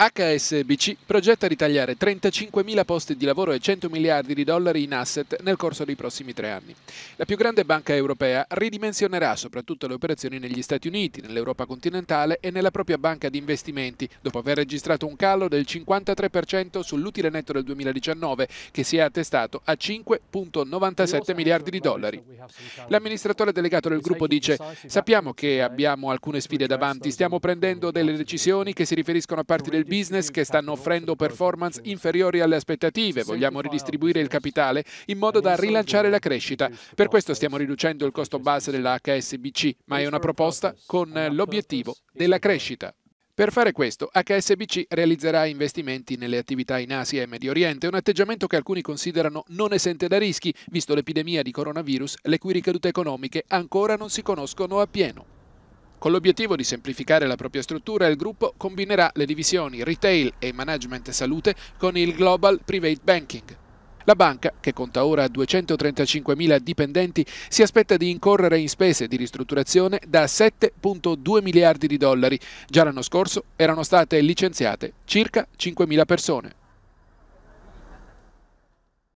HSBC progetta di tagliare 35.000 posti di lavoro e 100 miliardi di dollari in asset nel corso dei prossimi tre anni. La più grande banca europea ridimensionerà soprattutto le operazioni negli Stati Uniti, nell'Europa continentale e nella propria banca di investimenti, dopo aver registrato un calo del 53% sull'utile netto del 2019 che si è attestato a 5.97 miliardi di dollari. L'amministratore delegato del gruppo dice sappiamo che abbiamo alcune sfide davanti, stiamo prendendo delle decisioni che si riferiscono a parti del business che stanno offrendo performance inferiori alle aspettative. Vogliamo ridistribuire il capitale in modo da rilanciare la crescita. Per questo stiamo riducendo il costo base dell'HSBC, ma è una proposta con l'obiettivo della crescita. Per fare questo, HSBC realizzerà investimenti nelle attività in Asia e Medio Oriente, un atteggiamento che alcuni considerano non esente da rischi, visto l'epidemia di coronavirus, le cui ricadute economiche ancora non si conoscono appieno. Con l'obiettivo di semplificare la propria struttura, il gruppo combinerà le divisioni retail e management salute con il Global Private Banking. La banca, che conta ora 235.000 dipendenti, si aspetta di incorrere in spese di ristrutturazione da 7.2 miliardi di dollari. Già l'anno scorso erano state licenziate circa 5.000 persone.